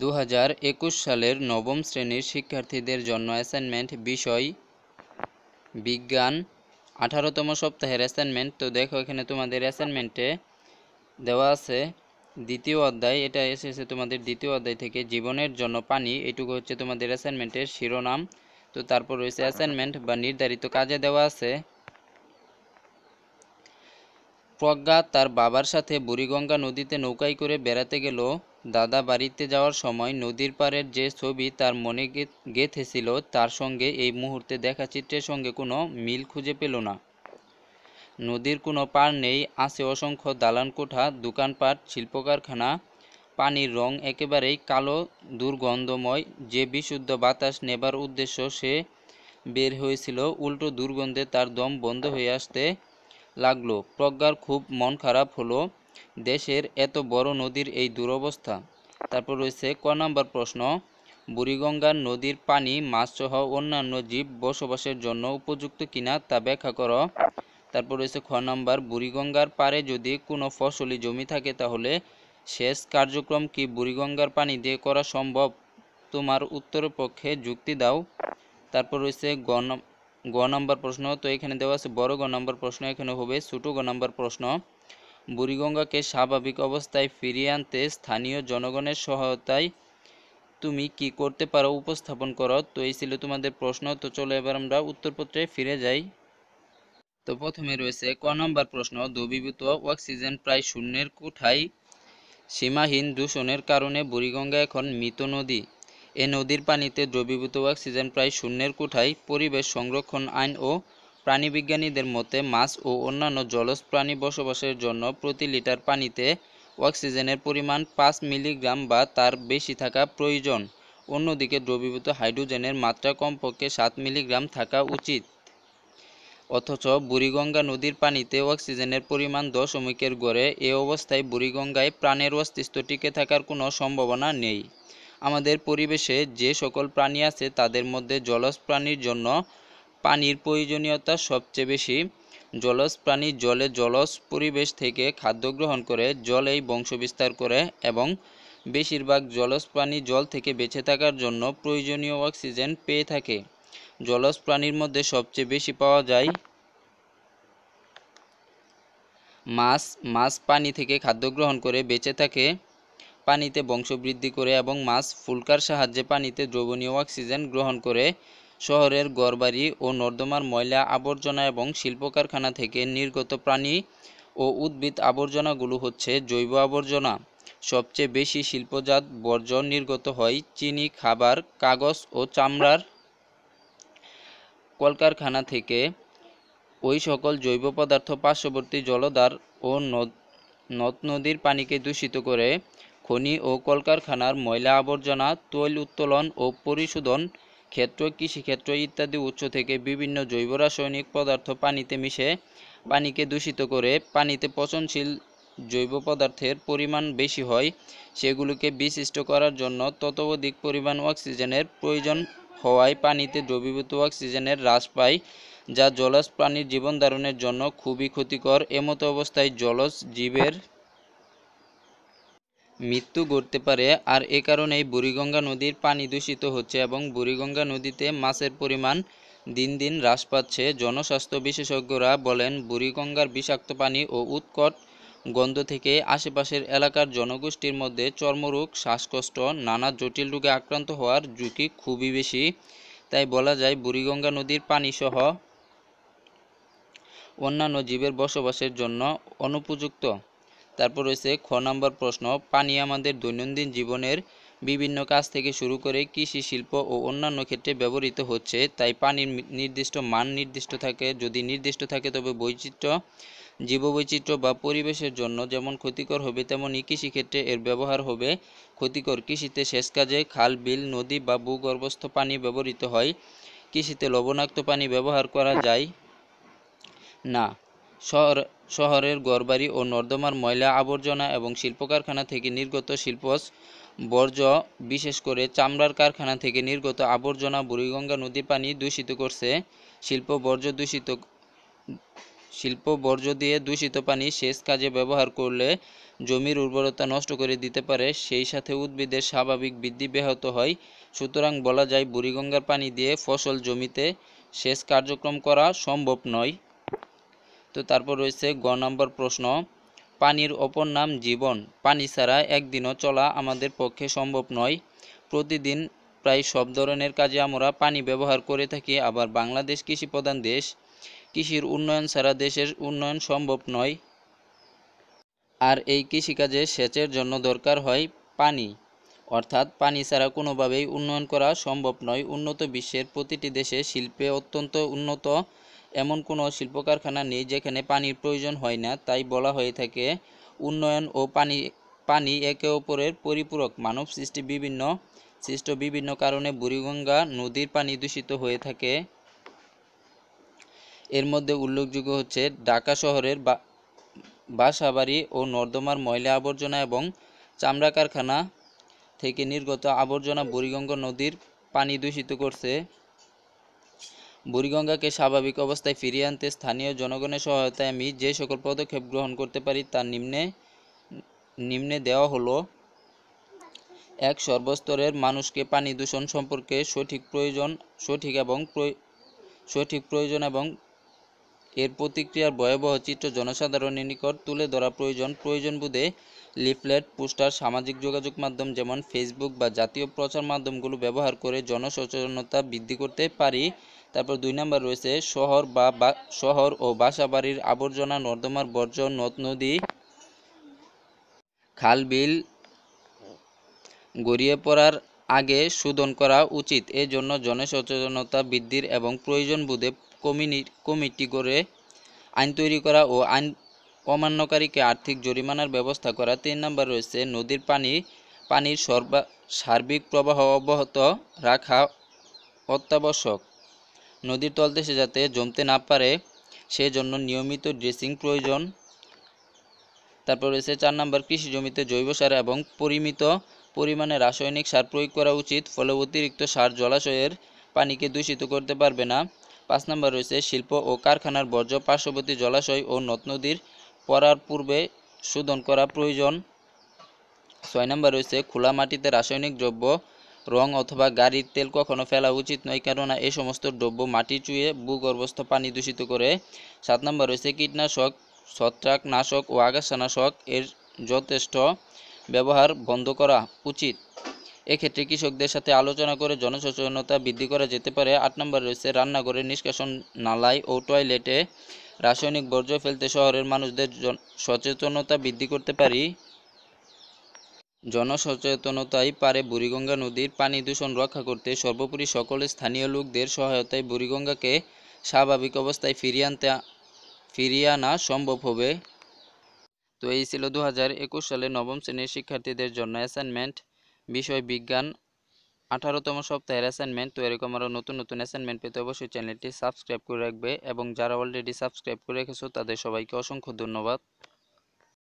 দু সালের নবম শ্রেণীর শিক্ষার্থীদের জন্য অ্যাসাইনমেন্ট বিষয় বিজ্ঞান আঠারোতম সপ্তাহের অ্যাসাইনমেন্ট তো দেখো এখানে তোমাদের অ্যাসাইনমেন্টে দেওয়া আছে দ্বিতীয় অধ্যায় এটা এসেছে তোমাদের দ্বিতীয় অধ্যায় থেকে জীবনের জন্য পানি এটুকু হচ্ছে তোমাদের অ্যাসাইনমেন্টের শিরোনাম তো তারপর রয়েছে অ্যাসাইনমেন্ট বা নির্ধারিত কাজে দেওয়া আছে প্রজ্ঞা তার বাবার সাথে বুড়িগঙ্গা নদীতে নৌকায় করে বেড়াতে গেল দাদা বাড়িতে যাওয়ার সময় নদীর পাড়ের যে ছবি তার মনে গেঁথেছিল তার সঙ্গে এই মুহূর্তে দেখা চিত্রের সঙ্গে কোনো মিল খুঁজে পেল না নদীর কোনো পার নেই আছে অসংখ্য দালান কোঠা দোকানপাট শিল্পকারখানা পানির রং একেবারেই কালো দুর্গন্ধময় যে বিশুদ্ধ বাতাস নেবার উদ্দেশ্য সে বের হয়েছিল উল্টো দুর্গন্ধে তার দম বন্ধ হয়ে আসতে লাগলো প্রজ্ঞার খুব মন খারাপ হলো দেশের এত বড় নদীর এই দুরবস্থা তারপর রয়েছে ক নম্বর প্রশ্ন বুড়িগঙ্গার নদীর পানি মাছসহ অন্যান্য জীব বসবাসের জন্য উপযুক্ত কিনা তা ব্যাখ্যা কর তারপর রয়েছে খ নম্বর বুড়িগঙ্গার পারে যদি কোনো ফসলি জমি থাকে তাহলে শেষ কার্যক্রম কি বুড়িগঙ্গার পানি দিয়ে করা সম্ভব তোমার উত্তরের পক্ষে যুক্তি দাও তারপর রয়েছে গ নম্বর প্রশ্ন তো এখানে দেওয়া আছে বড় গ নম্বর প্রশ্ন এখানে হবে ছোটো গ নম্বর প্রশ্ন বুড়িগঙ্গাকে স্বাভাবিক অবস্থায় ফিরিয়ে আনতে স্থানীয় জনগণের সহায়তায় তুমি কি করতে পারো উপস্থাপন করো তো এই ছিল তোমাদের প্রশ্ন তো চলো এবার আমরা উত্তরপত্রে ফিরে যাই তো প্রথমে রয়েছে ক নম্বর প্রশ্ন দ্রবীভূত অক্সিজেন প্রায় শূন্যের কোঠায় সীমাহীন দূষণের কারণে বুড়িগঙ্গা এখন মৃত নদী এ নদীর পানিতে দ্রবীভূত অক্সিজেন প্রায় শূন্যের কোঠায় পরিবেশ সংরক্ষণ আইন ও প্রাণীবিজ্ঞানীদের মতে মাছ ও অন্যান্য জলজ প্রাণী বসবাসের জন্য প্রতি লিটার পানিতে অক্সিজেনের পরিমাণ পাঁচ মিলিগ্রাম বা তার বেশি থাকা প্রয়োজন অন্যদিকে দ্রবীভূত হাইড্রোজেনের মাত্রা কমপক্ষে সাত মিলিগ্রাম থাকা উচিত অথচ বুড়িগঙ্গা নদীর পানিতে অক্সিজেনের পরিমাণ দশমিকের গড়ে এ অবস্থায় বুড়িগঙ্গায় প্রাণের অস্তিত্ব টিকে থাকার কোনো সম্ভাবনা নেই আমাদের পরিবেশে যে সকল প্রাণী আছে তাদের মধ্যে জলজ প্রাণীর জন্য পানির প্রয়োজনীয়তা সবচেয়ে বেশি জলজ প্রাণী জলে জলজ পরিবেশ থেকে খাদ্য গ্রহণ করে জলেই বংশবিস্তার করে এবং বেশিরভাগ জলজ প্রাণী জল থেকে বেঁচে থাকার জন্য প্রয়োজনীয় অক্সিজেন পেয়ে থাকে জলজ প্রাণীর মধ্যে সবচেয়ে বেশি পাওয়া যায় মাছ মাছ পানি থেকে খাদ্য গ্রহণ করে বেঁচে থাকে পানিতে বংশবৃদ্ধি করে এবং মাছ ফুলকার সাহায্যে পানিতে দ্রবণীয় অক্সিজেন গ্রহণ করে শহরের গড়বাড়ি ও নর্দমার ময়লা আবর্জনা এবং শিল্প কারখানা থেকে নির্গত প্রাণী ও উদ্ভিদ আবর্জনাগুলো হচ্ছে জৈব আবর্জনা সবচেয়ে বেশি শিল্পজাত বর্জ্য নির্গত হয় চিনি খাবার কাগজ ও চামড়ার কলকারখানা থেকে ওই সকল জৈব পদার্থ পার্শ্ববর্তী জলধার ও নদ নদীর পানিকে দূষিত করে খনি ও কলকারখানার ময়লা আবর্জনা তৈল উত্তোলন ও পরিশোধন ক্ষেত্র কৃষিক্ষেত্র ইত্যাদি উৎস থেকে বিভিন্ন জৈব রাসায়নিক পদার্থ পানিতে মিশে পানিকে দূষিত করে পানিতে পচনশীল জৈব পদার্থের পরিমাণ বেশি হয় সেগুলোকে বিশিষ্ট করার জন্য ততোধিক পরিমাণ অক্সিজেনের প্রয়োজন হওয়ায় পানিতে দ্রবীভূত অক্সিজেনের হ্রাস পায় যা জলজ প্রাণীর জীবন ধারণের জন্য খুবই ক্ষতিকর এমতো অবস্থায় জলজ জীবের মৃত্যু ঘটতে পারে আর এ কারণেই বুড়িগঙ্গা নদীর পানি দূষিত হচ্ছে এবং বুড়িগঙ্গা নদীতে মাছের পরিমাণ দিন দিন হ্রাস পাচ্ছে জনস্বাস্থ্য বিশেষজ্ঞরা বলেন বুড়িগঙ্গার বিষাক্ত পানি ও উৎকট গন্ধ থেকে আশেপাশের এলাকার জনগোষ্ঠীর মধ্যে চর্মরোগ শ্বাসকষ্ট নানা জটিল রোগে আক্রান্ত হওয়ার ঝুঁকি খুবই বেশি তাই বলা যায় বুড়িগঙ্গা নদীর পানিসহ অন্যান্য জীবের বসবাসের জন্য অনুপযুক্ত তারপর রয়েছে খ নম্বর প্রশ্ন পানি আমাদের দৈনন্দিন জীবনের বিভিন্ন কাজ থেকে শুরু করে কৃষি শিল্প ও অন্যান্য ক্ষেত্রে ব্যবহৃত হচ্ছে তাই পানির নির্দিষ্ট মান নির্দিষ্ট থাকে যদি নির্দিষ্ট থাকে তবে বৈচিত্র্য জীববৈচিত্র্য বা পরিবেশের জন্য যেমন ক্ষতিকর হবে তেমনই কৃষিক্ষেত্রে এর ব্যবহার হবে ক্ষতিকর কৃষিতে শেষ কাজে খাল বিল নদী বা ভূগর্ভস্থ পানি ব্যবহৃত হয় কৃষিতে লবণাক্ত পানি ব্যবহার করা যায় না শহর শহরের গড়বাড়ি ও নর্দমার ময়লা আবর্জনা এবং শিল্প কারখানা থেকে নির্গত শিল্পজ বর্জ্য বিশেষ করে চামড়ার কারখানা থেকে নির্গত আবর্জনা বুড়িগঙ্গা নদী পানি দূষিত করছে শিল্প বর্জ্য দূষিত শিল্প বর্জ্য দিয়ে দূষিত পানি সেচ কাজে ব্যবহার করলে জমির উর্বরতা নষ্ট করে দিতে পারে সেই সাথে উদ্ভিদের স্বাভাবিক বৃদ্ধি ব্যাহত হয় সুতরাং বলা যায় বুড়িগঙ্গার পানি দিয়ে ফসল জমিতে সেচ কার্যক্রম করা সম্ভব নয় তো তারপর রয়েছে গ নম্বর প্রশ্ন পানির অপর নাম জীবন পানি ছাড়া একদিনও চলা আমাদের পক্ষে সম্ভব নয় প্রতিদিন প্রায় সব ধরনের কাজে আমরা পানি ব্যবহার করে থাকি আবার বাংলাদেশ কৃষি প্রধান দেশ কৃষির উন্নয়ন ছাড়া দেশের উন্নয়ন সম্ভব নয় আর এই কৃষিকাজে সেচের জন্য দরকার হয় পানি অর্থাৎ পানি ছাড়া কোনোভাবেই উন্নয়ন করা সম্ভব নয় উন্নত বিশ্বের প্রতিটি দেশে শিল্পে অত্যন্ত উন্নত এমন কোনো শিল্প কারখানা নেই যেখানে পানির প্রয়োজন হয় না তাই বলা হয়ে থাকে উন্নয়ন ও পানি পানি একে অপরের পরিপূরক মানব সৃষ্টি বিভিন্ন সৃষ্ট বিভিন্ন কারণে বুড়িগঙ্গা নদীর পানি দূষিত হয়ে থাকে এর মধ্যে উল্লেখযোগ্য হচ্ছে ঢাকা শহরের বাসাবাড়ি ও নর্দমার ময়লা আবর্জনা এবং চামড়া কারখানা থেকে নির্গত আবর্জনা বুড়িগঙ্গা নদীর পানি দূষিত করছে বুড়িগঙ্গাকে স্বাভাবিক অবস্থায় ফিরিয়ে আনতে স্থানীয় জনগণের সহায়তায় আমি যে সকল পদক্ষেপ গ্রহণ করতে পারি তা নিম্নে নিম্নে দেওয়া হলো এক সর্বস্তরের মানুষকে পানি দূষণ সম্পর্কে সঠিক প্রয়োজন সঠিক এবং সঠিক প্রয়োজন এবং এর প্রতিক্রিয়ার ভয়াবহ চিত্র জনসাধারণের নিকট তুলে ধরা প্রয়োজন প্রয়োজন বোধে লিফলেট পোস্টার সামাজিক যোগাযোগ মাধ্যম যেমন ফেসবুক বা জাতীয় প্রচার মাধ্যমগুলো ব্যবহার করে জনসচেতনতা বৃদ্ধি করতে পারি তারপর দুই নাম্বার রয়েছে শহর বা শহর ও বাসাবাড়ির আবর্জনা নর্দমার বর্জন নদ নদী খাল বিল গড়িয়ে পড়ার আগে শোধন করা উচিত এজন্য জনসচেতনতা বৃদ্ধির এবং প্রয়োজন বোধে কমিটি করে আইন তৈরি করা ও আইন অমান্যকারীকে আর্থিক জরিমানার ব্যবস্থা করা তিন নম্বর রয়েছে নদীর পানি পানির সর্বা সার্বিক প্রবাহ অব্যাহত রাখা অত্যাবশ্যক নদীর তলদেশে যাতে জমতে না পারে জন্য নিয়মিত ড্রেসিং প্রয়োজন তারপর রয়েছে চার নম্বর কৃষি জমিতে জৈব সার এবং পরিমিত পরিমাণে রাসায়নিক সার প্রয়োগ করা উচিত ফলে অতিরিক্ত সার জলাশয়ের পানিকে দূষিত করতে পারবে না পাঁচ নম্বর রয়েছে শিল্প ও কারখানার বর্জ্য পার্শ্ববর্তী জলাশয় ও নদ নদীর পড়ার পূর্বে শোধন করা প্রয়োজন ছয় নম্বর রয়েছে খোলা মাটিতে রাসায়নিক দ্রব্য রং অথবা গাড়ির তেল কখনো ফেলা উচিত নয় কেননা এ সমস্ত দ্রব্য মাটি চুয়ে ভূগর্ভস্থ পানি দূষিত করে সাত নম্বর রয়েছে কীটনাশক ছত্রাকনাশক ও আগাছানাশক এর যথেষ্ট ব্যবহার বন্ধ করা উচিত এক্ষেত্রে কৃষকদের সাথে আলোচনা করে জনসচেতনতা বৃদ্ধি করা যেতে পারে আট নম্বর রয়েছে রান্নাঘরে নিষ্কাশন নালাই ও টয়লেটে রাসায়নিক বর্জ্য ফেলতে শহরের মানুষদের সচেতনতা বৃদ্ধি করতে পারি জনসচেতনতাই পারে বুড়িগঙ্গা নদীর পানি দূষণ রক্ষা করতে সর্বোপরি সকল স্থানীয় লোকদের সহায়তায় বুড়িগঙ্গাকে স্বাভাবিক অবস্থায় ফিরিয়ে আনতে ফিরিয়ে আনা সম্ভব হবে তো এই ছিল দু একুশ সালে নবম শ্রেণীর শিক্ষার্থীদের জন্য অ্যাসাইনমেন্ট বিষয় বিজ্ঞান আঠারোতম সপ্তাহের অ্যাসাইনমেন্ট তো এরকম আরও নতুন নতুন অ্যাসাইনমেন্ট পেতে অবশ্যই চ্যানেলটি সাবস্ক্রাইব করে রাখবে এবং যারা অলরেডি সাবস্ক্রাইব করে রেখেছো তাদের সবাইকে অসংখ্য ধন্যবাদ